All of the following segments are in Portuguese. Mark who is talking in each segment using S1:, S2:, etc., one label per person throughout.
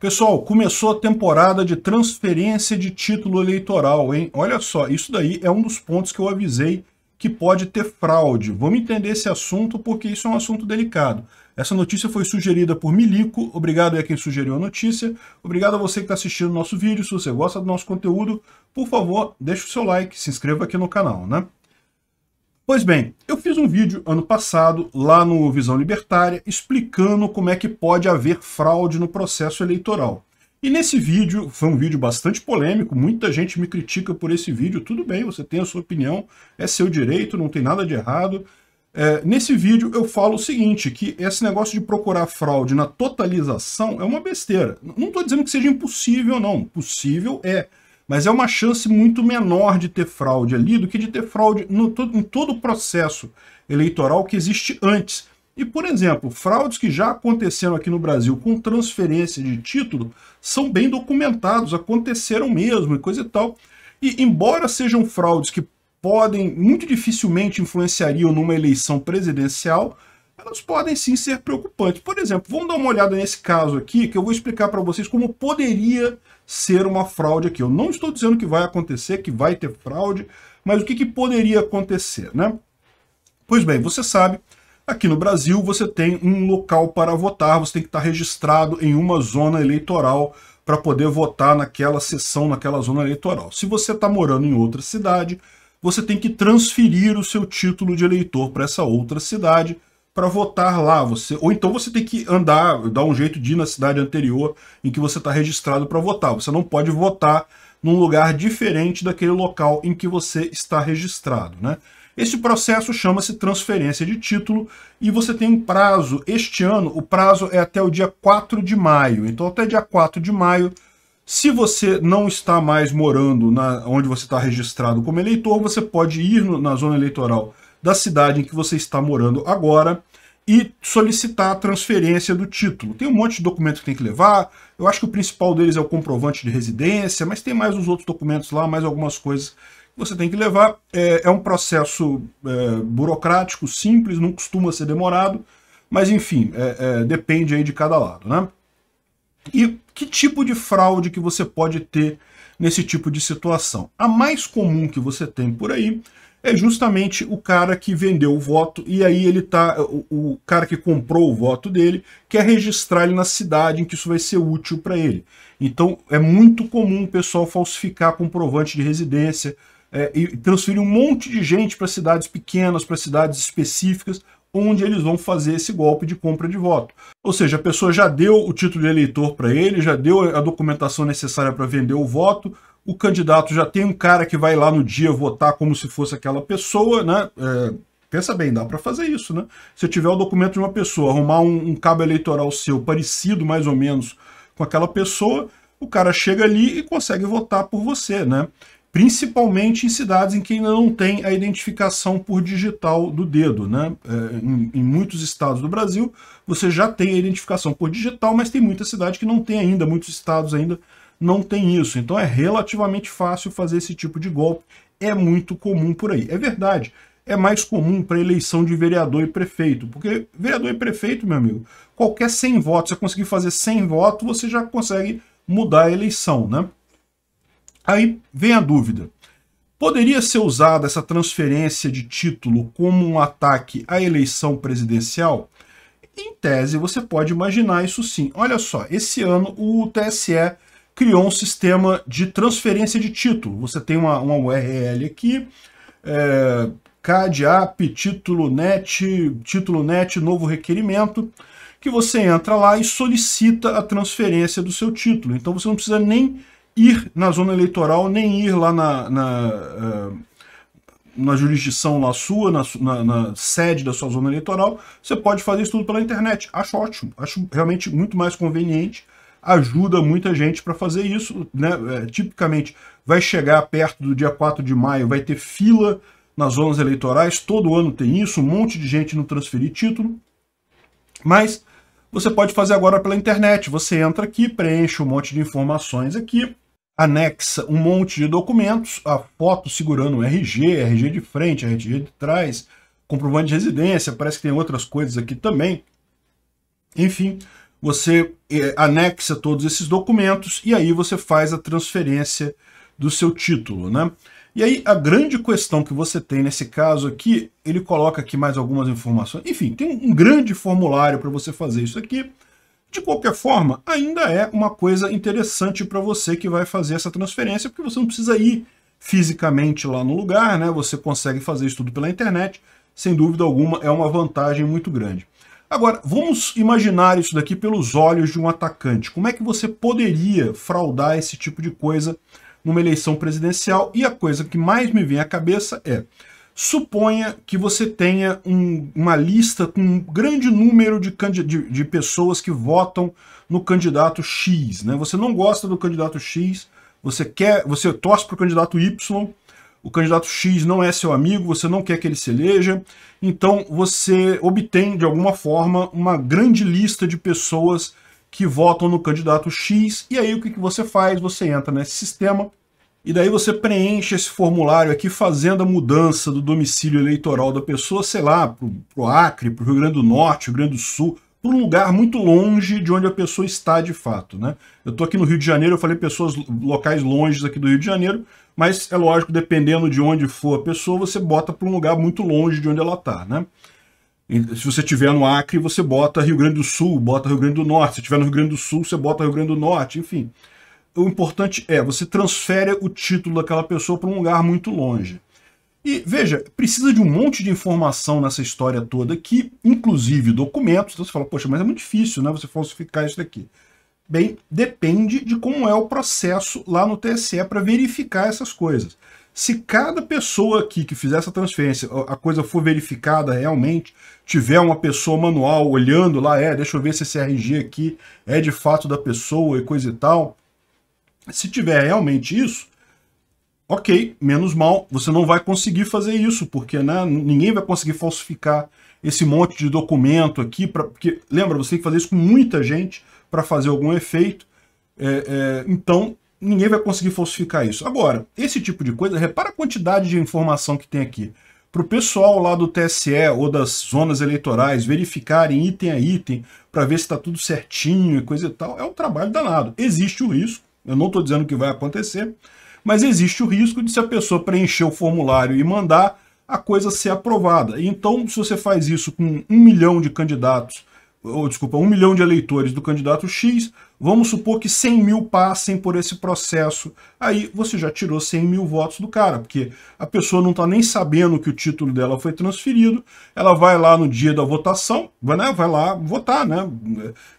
S1: Pessoal, começou a temporada de transferência de título eleitoral, hein? Olha só, isso daí é um dos pontos que eu avisei que pode ter fraude. Vamos entender esse assunto porque isso é um assunto delicado. Essa notícia foi sugerida por Milico, obrigado a quem sugeriu a notícia, obrigado a você que está assistindo o nosso vídeo, se você gosta do nosso conteúdo, por favor, deixe o seu like, se inscreva aqui no canal, né? Pois bem, eu fiz um vídeo ano passado lá no Visão Libertária explicando como é que pode haver fraude no processo eleitoral. E nesse vídeo, foi um vídeo bastante polêmico, muita gente me critica por esse vídeo, tudo bem, você tem a sua opinião, é seu direito, não tem nada de errado. É, nesse vídeo eu falo o seguinte, que esse negócio de procurar fraude na totalização é uma besteira. Não estou dizendo que seja impossível, não. Possível é mas é uma chance muito menor de ter fraude ali do que de ter fraude no, em todo o processo eleitoral que existe antes. E, por exemplo, fraudes que já aconteceram aqui no Brasil com transferência de título são bem documentados, aconteceram mesmo e coisa e tal. E, embora sejam fraudes que podem, muito dificilmente influenciariam numa eleição presidencial, elas podem sim ser preocupantes. Por exemplo, vamos dar uma olhada nesse caso aqui, que eu vou explicar para vocês como poderia ser uma fraude aqui. Eu não estou dizendo que vai acontecer, que vai ter fraude, mas o que, que poderia acontecer, né? Pois bem, você sabe, aqui no Brasil você tem um local para votar, você tem que estar registrado em uma zona eleitoral para poder votar naquela sessão, naquela zona eleitoral. Se você está morando em outra cidade, você tem que transferir o seu título de eleitor para essa outra cidade, para votar lá. Você, ou então você tem que andar, dar um jeito de ir na cidade anterior em que você está registrado para votar. Você não pode votar num lugar diferente daquele local em que você está registrado. Né? Esse processo chama-se transferência de título e você tem um prazo. Este ano, o prazo é até o dia 4 de maio. Então, até dia 4 de maio, se você não está mais morando na, onde você está registrado como eleitor, você pode ir no, na zona eleitoral da cidade em que você está morando agora e solicitar a transferência do título. Tem um monte de documento que tem que levar, eu acho que o principal deles é o comprovante de residência, mas tem mais uns outros documentos lá, mais algumas coisas que você tem que levar. É, é um processo é, burocrático, simples, não costuma ser demorado, mas enfim, é, é depende aí de cada lado. Né? E que tipo de fraude que você pode ter nesse tipo de situação? A mais comum que você tem por aí é justamente o cara que vendeu o voto e aí ele tá o, o cara que comprou o voto dele quer registrar ele na cidade em que isso vai ser útil para ele. Então é muito comum o pessoal falsificar comprovante de residência é, e transferir um monte de gente para cidades pequenas, para cidades específicas, onde eles vão fazer esse golpe de compra de voto. Ou seja, a pessoa já deu o título de eleitor para ele, já deu a documentação necessária para vender o voto, o candidato já tem um cara que vai lá no dia votar como se fosse aquela pessoa, né? É, pensa bem, dá para fazer isso, né? Se tiver o documento de uma pessoa, arrumar um, um cabo eleitoral seu parecido mais ou menos com aquela pessoa, o cara chega ali e consegue votar por você, né? Principalmente em cidades em que ainda não tem a identificação por digital do dedo, né? É, em, em, muitos estados do Brasil, você já tem a identificação por digital, mas tem muita cidade que não tem ainda, muitos estados ainda não tem isso. Então é relativamente fácil fazer esse tipo de golpe. É muito comum por aí. É verdade. É mais comum para eleição de vereador e prefeito, porque vereador e prefeito, meu amigo, qualquer 100 votos, você conseguir fazer 100 votos, você já consegue mudar a eleição, né? Aí vem a dúvida. Poderia ser usada essa transferência de título como um ataque à eleição presidencial? Em tese, você pode imaginar isso sim. Olha só, esse ano o TSE criou um sistema de transferência de título. Você tem uma, uma URL aqui, é, CAD, app, título net, título net, novo requerimento, que você entra lá e solicita a transferência do seu título. Então você não precisa nem ir na zona eleitoral, nem ir lá na, na, é, na jurisdição lá sua, na, na, na sede da sua zona eleitoral. Você pode fazer isso tudo pela internet. Acho ótimo, acho realmente muito mais conveniente ajuda muita gente para fazer isso. Né? É, tipicamente vai chegar perto do dia 4 de maio, vai ter fila nas zonas eleitorais, todo ano tem isso, um monte de gente não transferir título. Mas você pode fazer agora pela internet. Você entra aqui, preenche um monte de informações aqui, anexa um monte de documentos, a foto segurando o RG, RG de frente, RG de trás, comprovante de residência, parece que tem outras coisas aqui também. Enfim, você é, anexa todos esses documentos e aí você faz a transferência do seu título, né? E aí a grande questão que você tem nesse caso aqui, ele coloca aqui mais algumas informações. Enfim, tem um grande formulário para você fazer isso aqui. De qualquer forma, ainda é uma coisa interessante para você que vai fazer essa transferência, porque você não precisa ir fisicamente lá no lugar, né? Você consegue fazer isso tudo pela internet. Sem dúvida alguma, é uma vantagem muito grande. Agora, vamos imaginar isso daqui pelos olhos de um atacante. Como é que você poderia fraudar esse tipo de coisa numa eleição presidencial? E a coisa que mais me vem à cabeça é: suponha que você tenha um, uma lista com um grande número de, de, de pessoas que votam no candidato X. Né? Você não gosta do candidato X, você quer, você torce para o candidato Y o candidato X não é seu amigo, você não quer que ele se eleja, então você obtém, de alguma forma, uma grande lista de pessoas que votam no candidato X, e aí o que, que você faz? Você entra nesse sistema, e daí você preenche esse formulário aqui fazendo a mudança do domicílio eleitoral da pessoa, sei lá, pro, pro Acre, pro Rio Grande do Norte, Rio Grande do Sul, para um lugar muito longe de onde a pessoa está de fato. Né? Eu estou aqui no Rio de Janeiro, eu falei pessoas locais longe aqui do Rio de Janeiro, mas é lógico, dependendo de onde for a pessoa, você bota para um lugar muito longe de onde ela está, né? Se você tiver no Acre, você bota Rio Grande do Sul, bota Rio Grande do Norte. Se tiver no Rio Grande do Sul, você bota Rio Grande do Norte, enfim. O importante é, você transfere o título daquela pessoa para um lugar muito longe. E veja, precisa de um monte de informação nessa história toda aqui, inclusive documentos. Então você fala, poxa, mas é muito difícil né, você falsificar isso daqui. Bem, depende de como é o processo lá no TSE para verificar essas coisas. Se cada pessoa aqui que fizer essa transferência, a coisa for verificada realmente, tiver uma pessoa manual olhando lá, é, deixa eu ver se esse RG aqui é de fato da pessoa e coisa e tal. Se tiver realmente isso, ok, menos mal, você não vai conseguir fazer isso, porque né, ninguém vai conseguir falsificar esse monte de documento aqui, pra, porque lembra, você tem que fazer isso com muita gente, para fazer algum efeito. É, é, então, ninguém vai conseguir falsificar isso. Agora, esse tipo de coisa, repara a quantidade de informação que tem aqui. Para o pessoal lá do TSE ou das zonas eleitorais verificarem item a item para ver se está tudo certinho e coisa e tal, é um trabalho danado. Existe o risco, eu não estou dizendo que vai acontecer, mas existe o risco de se a pessoa preencher o formulário e mandar a coisa ser aprovada. Então, se você faz isso com um milhão de candidatos ou desculpa, um milhão de eleitores do candidato X, vamos supor que 100 mil passem por esse processo. Aí você já tirou 100 mil votos do cara, porque a pessoa não está nem sabendo que o título dela foi transferido, ela vai lá no dia da votação, vai, né, vai lá votar, né?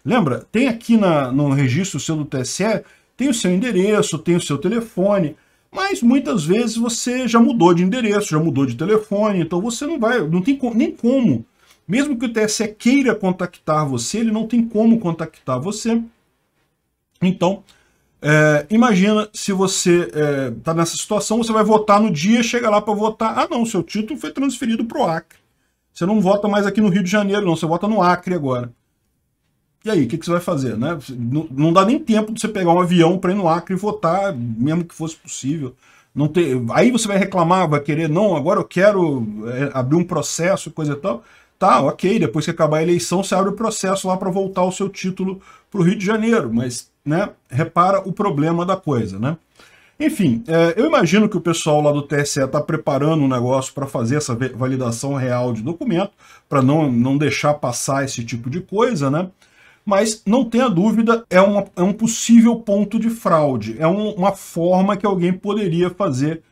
S1: Lembra, tem aqui na, no registro seu do TSE, tem o seu endereço, tem o seu telefone, mas muitas vezes você já mudou de endereço, já mudou de telefone, então você não vai, não tem nem como mesmo que o TSE queira contactar você, ele não tem como contactar você. Então, é, imagina se você está é, tá nessa situação, você vai votar no dia, chega lá para votar, ah não, seu título foi transferido para o Acre. Você não vota mais aqui no Rio de Janeiro, não, você vota no Acre agora. E aí, o que, que, você vai fazer? Né? Não, não, dá nem tempo de você pegar um avião para ir no Acre e votar, mesmo que fosse possível. Não ter, aí você vai reclamar, vai querer, não, agora eu quero é, abrir um processo, coisa e tal. Tá, ok, depois que acabar a eleição, você abre o processo lá para voltar o seu título para o Rio de Janeiro, mas né, repara o problema da coisa. Né? Enfim, é, eu imagino que o pessoal lá do TSE está preparando um negócio para fazer essa validação real de documento, para não, não deixar passar esse tipo de coisa, né? mas não tenha dúvida, é, uma, é um possível ponto de fraude, é um, uma forma que alguém poderia fazer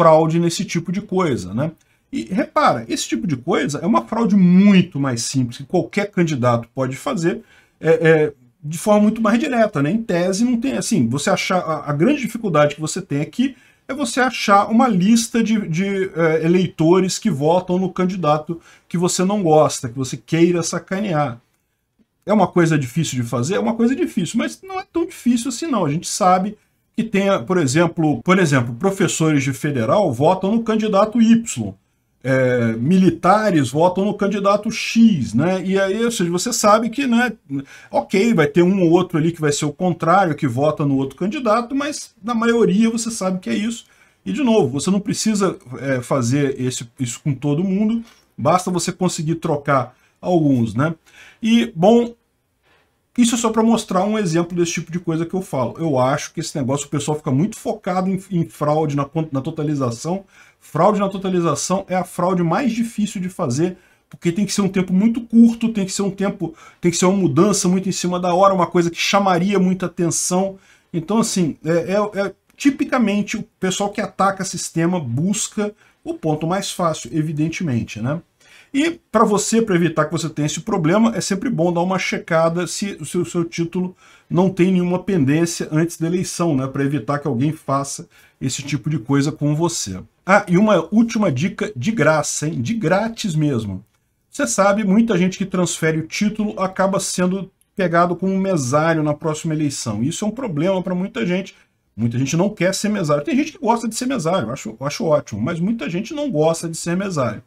S1: fraude nesse tipo de coisa, né? E repara, esse tipo de coisa é uma fraude muito mais simples, que qualquer candidato pode fazer é, é, de forma muito mais direta, né? Em tese, não tem assim, você achar. A, a grande dificuldade que você tem aqui é você achar uma lista de, de é, eleitores que votam no candidato que você não gosta, que você queira sacanear. É uma coisa difícil de fazer? É uma coisa difícil, mas não é tão difícil assim não. A gente sabe que tem, por exemplo, por exemplo, professores de federal votam no candidato Y é, militares votam no candidato X, né? E aí, ou seja, você sabe que, né, ok, vai ter um ou outro ali que vai ser o contrário, que vota no outro candidato, mas na maioria você sabe que é isso. E, de novo, você não precisa é, fazer esse, isso com todo mundo, basta você conseguir trocar alguns, né? E, bom, isso é só para mostrar um exemplo desse tipo de coisa que eu falo. Eu acho que esse negócio, o pessoal fica muito focado em, em fraude, na, na totalização, Fraude na totalização é a fraude mais difícil de fazer, porque tem que ser um tempo muito curto, tem que ser um tempo, tem que ser uma mudança muito em cima da hora, uma coisa que chamaria muita atenção. Então, assim, é, é, é tipicamente o pessoal que ataca sistema busca o ponto mais fácil, evidentemente, né? E para você, para evitar que você tenha esse problema, é sempre bom dar uma checada se o seu, seu título não tem nenhuma pendência antes da eleição, né, para evitar que alguém faça esse tipo de coisa com você. Ah, e uma última dica de graça, hein, de grátis mesmo. Você sabe, muita gente que transfere o título acaba sendo pegado como mesário na próxima eleição. Isso é um problema para muita gente. Muita gente não quer ser mesário. Tem gente que gosta de ser mesário, acho, acho ótimo, mas muita gente não gosta de ser mesário.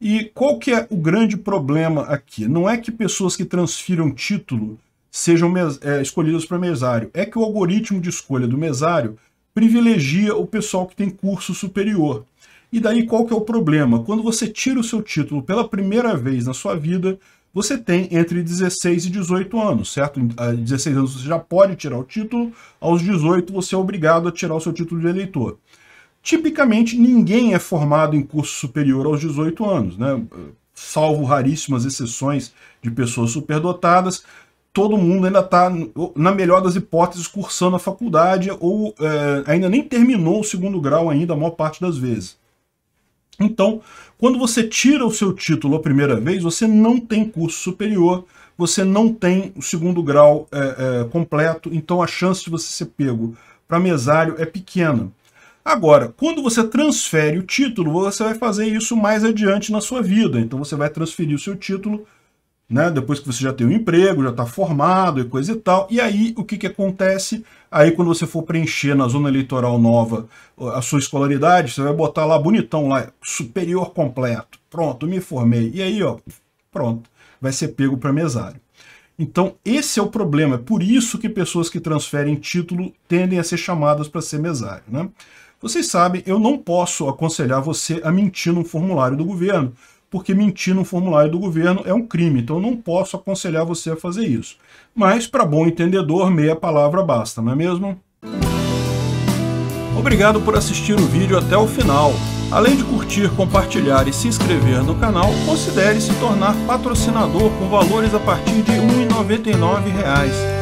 S1: E qual que é o grande problema aqui? Não é que pessoas que transfiram título sejam é, escolhidas para mesário. É que o algoritmo de escolha do mesário privilegia o pessoal que tem curso superior. E daí qual que é o problema? Quando você tira o seu título pela primeira vez na sua vida, você tem entre 16 e 18 anos, certo? A ah, 16 anos você já pode tirar o título, aos 18 você é obrigado a tirar o seu título de eleitor. Tipicamente, ninguém é formado em curso superior aos 18 anos, né? salvo raríssimas exceções de pessoas superdotadas, todo mundo ainda está, na melhor das hipóteses, cursando a faculdade ou é, ainda nem terminou o segundo grau ainda, a maior parte das vezes. Então, quando você tira o seu título a primeira vez, você não tem curso superior, você não tem o segundo grau é, é, completo, então a chance de você ser pego para mesário é pequena. Agora, quando você transfere o título, você vai fazer isso mais adiante na sua vida. Então você vai transferir o seu título né? Depois que você já tem um emprego, já está formado e coisa e tal. E aí, o que, que acontece? Aí, quando você for preencher na zona eleitoral nova a sua escolaridade, você vai botar lá bonitão, lá, superior completo. Pronto, me formei. E aí, ó, pronto, vai ser pego para mesário. Então, esse é o problema. É por isso que pessoas que transferem título tendem a ser chamadas para ser mesário, né? Vocês sabem, eu não posso aconselhar você a mentir num formulário do governo, porque mentir no formulário do governo é um crime, então eu não posso aconselhar você a fazer isso. Mas, para bom entendedor, meia palavra basta, não é mesmo? Obrigado por assistir o vídeo até o final. Além de curtir, compartilhar e se inscrever no canal, considere se tornar patrocinador com valores a partir de R$ 1,99